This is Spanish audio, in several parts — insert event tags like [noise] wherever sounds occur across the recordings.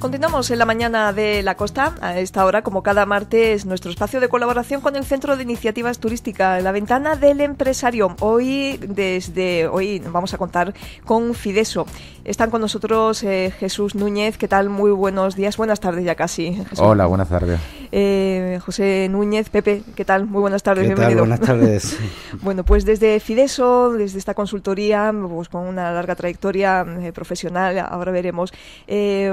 Continuamos en la mañana de la costa. A esta hora, como cada martes, nuestro espacio de colaboración con el Centro de Iniciativas Turísticas, la ventana del empresario. Hoy, desde hoy, vamos a contar con Fideso. Están con nosotros eh, Jesús Núñez. ¿Qué tal? Muy buenos días. Buenas tardes ya casi. ¿eh, Hola, buenas tardes. Eh, José Núñez, Pepe, ¿qué tal? Muy buenas tardes. ¿Qué Bienvenido. Tal? Buenas tardes. [laughs] bueno, pues desde Fideso, desde esta consultoría, pues con una larga trayectoria profesional, ahora veremos,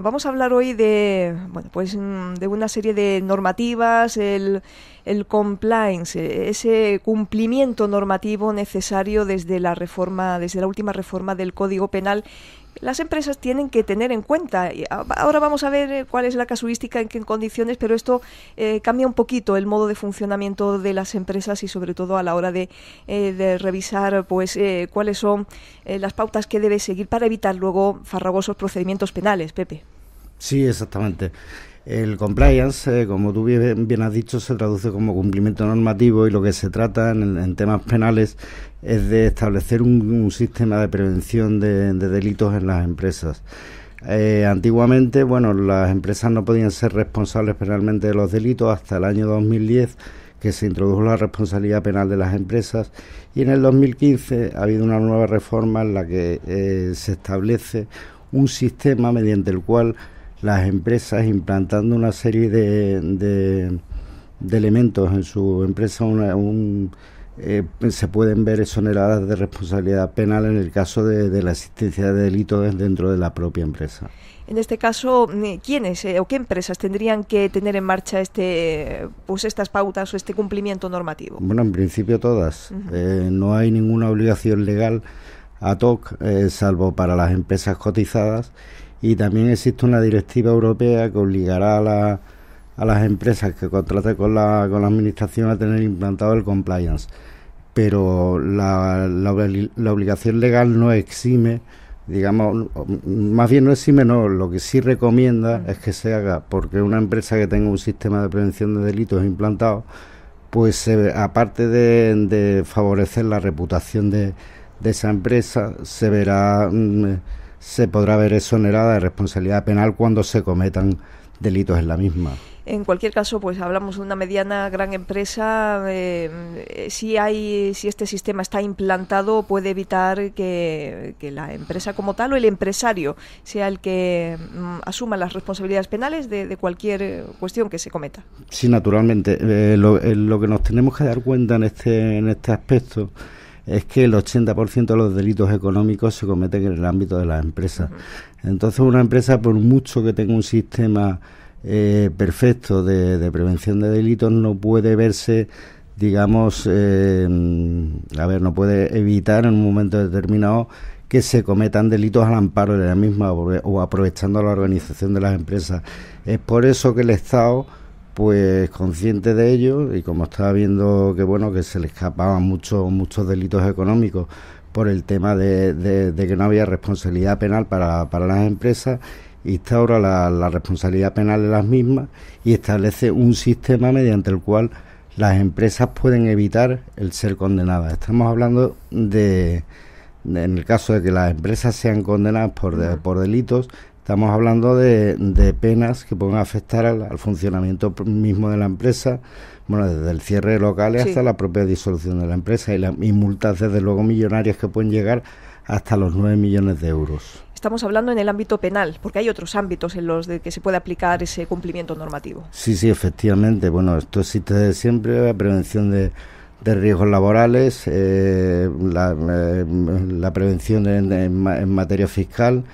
vamos a hablar hoy de, bueno, pues, mm, de una serie de normativas, el, el compliance, ese cumplimiento normativo necesario desde la reforma, desde la última reforma del Código Penal las empresas tienen que tener en cuenta. Ahora vamos a ver eh, cuál es la casuística, en qué condiciones, pero esto eh, cambia un poquito el modo de funcionamiento de las empresas y sobre todo a la hora de, eh, revisar pues cuáles son las pautas que debe seguir para evitar luego farragosos procedimientos penales, Pepe. Sí, exactamente. El compliance, eh, como tú bien, has dicho, se traduce como cumplimiento normativo y lo que se trata en, temas penales es de establecer un, sistema de prevención de, delitos en las empresas. Eh, antiguamente, bueno, las empresas no podían ser responsables penalmente de los delitos hasta el año 2010 que se introdujo la responsabilidad penal de las empresas y en el 2015 ha habido una nueva reforma en la que eh, se establece un sistema mediante el cual las empresas implantando una serie de, de, elementos en su empresa, eh, se pueden ver exoneradas de responsabilidad penal en el caso de, la existencia de delitos dentro de la propia empresa. En este caso, mm, ¿quiénes eh, o qué empresas tendrían que tener en marcha este, pues estas pautas o este cumplimiento normativo? Bueno, en principio todas. Eh, no hay ninguna obligación legal ...a TOC, salvo para las empresas cotizadas y también existe una directiva europea que obligará a, las empresas que contraten con la, con la administración a tener implantado el compliance. Pero la, la, obligación legal no exime digamos, más bien no exime, no, lo que sí recomienda es que se haga, porque una empresa que tenga un sistema de prevención de delitos implantado, pues aparte de, favorecer la reputación de, de esa empresa, se verá mm, se podrá ver exonerada de responsabilidad penal cuando se cometan delitos en la misma. En cualquier caso, pues hablamos de una mediana gran empresa. Eh, si hay, si este sistema está implantado, puede evitar que, la empresa como tal o el empresario sea el que mm, asuma las responsabilidades penales de, cualquier cuestión que se cometa. Sí, naturalmente. Eh, eh, lo, que nos tenemos que dar cuenta en este, en este aspecto es que el 80% de los delitos económicos se cometen en el ámbito de las empresas. Entonces, una empresa, por mucho que tenga un sistema eh, perfecto de, prevención de delitos, no puede verse, digamos, eh, a ver, no puede evitar en un momento determinado que se cometan delitos al amparo de la misma o aprovechando la organización de las empresas. Es por eso que el Estado pues consciente de ello y como estaba viendo que bueno que se le escapaban muchos muchos delitos económicos por el tema de, que no había responsabilidad penal para, las empresas instaura la, la responsabilidad penal de las mismas y establece un sistema mediante el cual las empresas pueden evitar el ser condenadas estamos hablando de en el caso de que las empresas sean condenadas por, por delitos, Estamos hablando de, penas que pueden afectar al, funcionamiento mismo de la empresa, bueno, desde el cierre de locales hasta la propia disolución de la empresa y, multas desde luego millonarias que pueden llegar hasta los 9 millones de euros estamos hablando en el ámbito penal, porque hay otros ámbitos en los de que se puede aplicar ese cumplimiento normativo. Sí, sí, efectivamente. Bueno, esto existe desde siempre, la prevención de, riesgos laborales, eh, eh, la, prevención en materia fiscal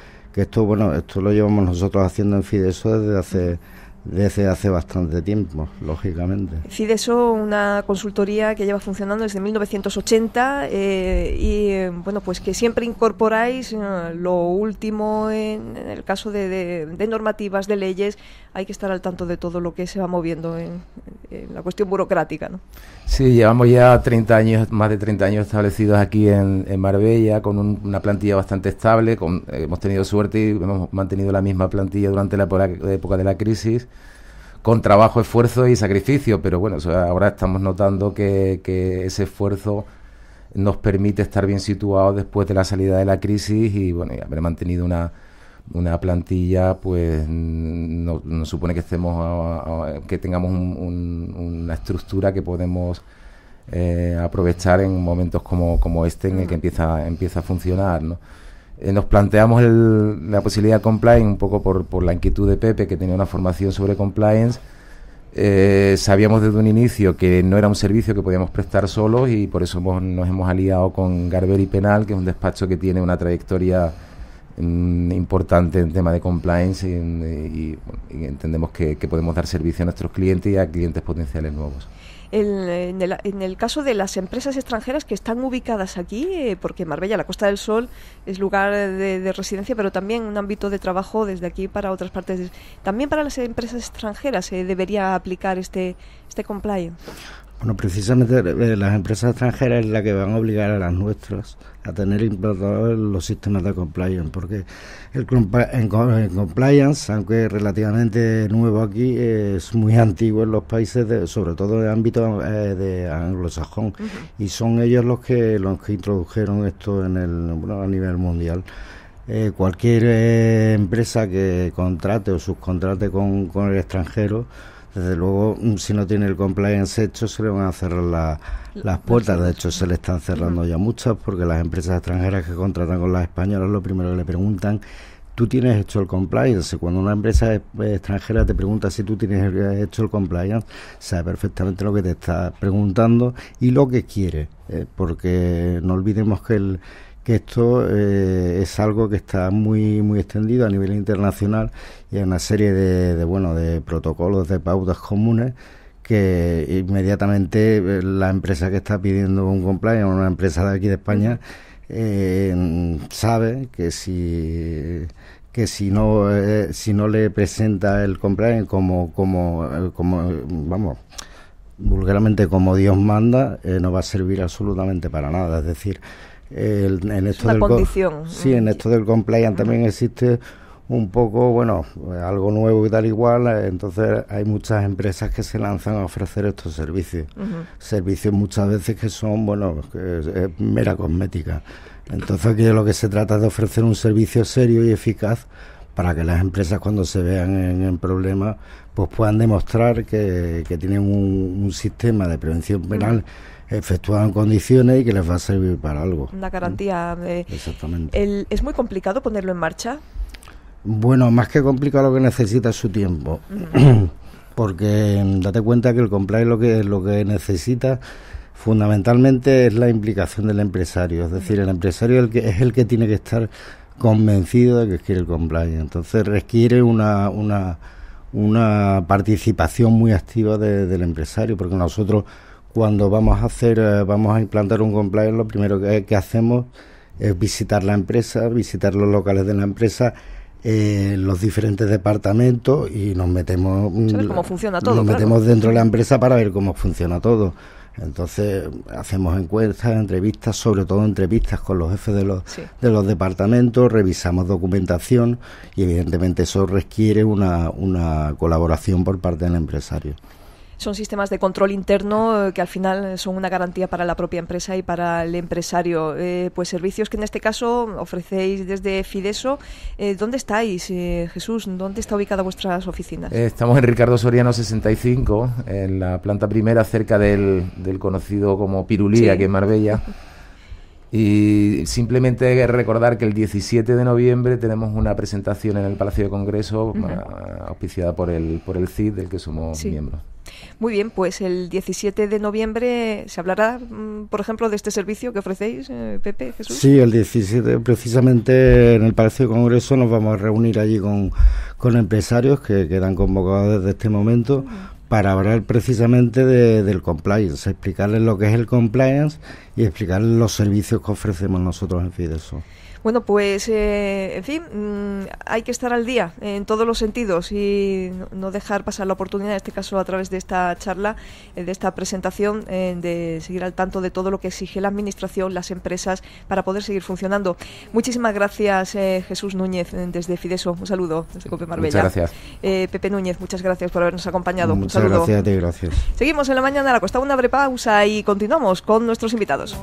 esto, bueno, esto lo llevamos nosotros haciendo en Fideso desde hace desde hace bastante tiempo, lógicamente. eso una consultoría que lleva funcionando desde 1980 eh, y bueno, pues que siempre incorporáis eh, lo último en, el caso de, normativas, de leyes, hay que estar al tanto de todo lo que se va moviendo en, la cuestión burocrática. ¿no? Sí, llevamos ya 30 años, más de 30 años establecidos aquí en, Marbella, con una plantilla bastante estable, hemos tenido suerte y hemos mantenido la misma plantilla durante la época de la crisis con trabajo, esfuerzo y sacrificio, pero bueno, ahora estamos notando que, que ese esfuerzo nos permite estar bien situados después de la salida de la crisis y bueno, haber mantenido una, una plantilla, pues nos no supone que estemos que tengamos una estructura que podemos eh, aprovechar en momentos como, como este en el que mm. empieza, empieza a funcionar, ¿no? Eh, nos planteamos la posibilidad de compliance un poco por, por, la inquietud de Pepe, que tenía una formación sobre compliance. Eh, sabíamos desde un inicio que no era un servicio que podíamos prestar solos y por eso nos hemos aliado con Garber y Penal, que es un despacho que tiene una trayectoria mm, importante en tema de compliance y, entendemos que podemos dar servicio a nuestros clientes y a clientes potenciales nuevos. En, el, caso de las empresas extranjeras que están ubicadas aquí, eh, porque Marbella, la Costa del Sol, es lugar de, residencia, pero también un ámbito de trabajo desde aquí para otras partes. También para las empresas extranjeras se eh, debería aplicar este, este compliance. Bueno, precisamente eh, eh, las empresas extranjeras es la que van a obligar a las nuestras a tener implantados los sistemas de compliance, porque el, compliance, aunque es relativamente nuevo aquí, es muy antiguo en los países, sobre todo en el ámbito eh, de anglosajón, y son ellos los que los que introdujeron esto en el a nivel mundial. cualquier empresa que contrate o subcontrate con, con el extranjero desde luego, mm, si no tiene el compliance hecho, se le van a cerrar las puertas. De hecho, se le están cerrando ya muchas porque las empresas extranjeras que contratan con las españolas lo primero que le preguntan tú tienes hecho el compliance. Cuando una empresa eh, extranjera te pregunta si tú tienes eh, hecho el compliance, sabe perfectamente lo que te está preguntando y lo que quiere. Eh, porque no olvidemos que el, esto eh, es algo que está muy muy extendido a nivel internacional y hay una serie de, bueno de protocolos de pautas comunes que inmediatamente eh, la empresa que está pidiendo un compliance, una empresa de aquí de España, eh, sabe que si que si no si no le presenta el compliance como como como vamos vulgarmente como Dios manda no va a servir absolutamente para nada es decir en esto del condición. Sí, en mm. esto del compliance también existe un poco, bueno, algo nuevo y tal igual, eh, entonces hay muchas empresas que se lanzan a ofrecer estos servicios. Servicios muchas veces que son, bueno, mera cosmética. Entonces aquí lo que se trata es de ofrecer un servicio serio y eficaz para que las empresas cuando se vean en, problemas pues puedan demostrar que, tienen un, sistema de prevención penal efectuado en condiciones y que les va a servir para algo. Una garantía. De, Exactamente. ¿Es muy complicado ponerlo en marcha? Bueno, más que complicado lo que necesita es su tiempo. [clears throat] Porque mm, date cuenta que el compliance lo que, lo que necesita fundamentalmente es la implicación del empresario. Es decir, el empresario el que, es el que tiene que estar convencido de que quiere el compliance. Entonces requiere una, una, una participación muy activa del empresario, porque nosotros cuando vamos a hacer, eh, vamos a implantar un compliance, lo primero que, hacemos es visitar la empresa, visitar los locales de la empresa, eh, los diferentes departamentos y nos metemos, mm, nos metemos dentro de la empresa para ver cómo funciona todo. Entonces hacemos encuestas, entrevistas, sobre todo entrevistas con los jefes de los, de los departamentos, revisamos documentación y evidentemente eso requiere una colaboración por parte del empresario son sistemas de control interno eh, que al final son una garantía para la propia empresa y para el empresario. Eh, pues servicios que en este caso ofrecéis desde Fideso. Eh, ¿Dónde estáis, Jesús? ¿Dónde está ubicada vuestras oficinas? estamos en Ricardo Soriano 65, en la planta primera, cerca del, conocido como Pirulía, que es Marbella. Y simplemente recordar que el 17 de noviembre tenemos una presentación en el Palacio de Congreso ah, auspiciada por el, por el CID, del que somos miembros. Muy bien, pues el 17 de noviembre se hablará, mm, por ejemplo, de este servicio que ofrecéis, eh, Pepe, Jesús. Sí, el 17, precisamente en el Palacio de Congreso nos vamos a reunir allí con, con empresarios que quedan convocados desde este momento. para hablar precisamente del compliance, explicarles lo que es el compliance y explicarles los servicios que ofrecemos nosotros en Fideso. Bueno, pues eh, en fin, mm, hay que estar al día en todos los sentidos y no, dejar pasar la oportunidad, en este caso a través de esta charla, eh, de esta presentación, eh, de seguir al tanto de todo lo que exige la Administración, las empresas, para poder seguir funcionando. Muchísimas gracias, Jesús Núñez, desde Fideso. Un saludo desde Cope Marbella. Muchas gracias. Pepe Núñez, muchas gracias por habernos acompañado. Muchas gracias a ti, gracias. Seguimos en la mañana, la costa una breve pausa y continuamos con nuestros invitados.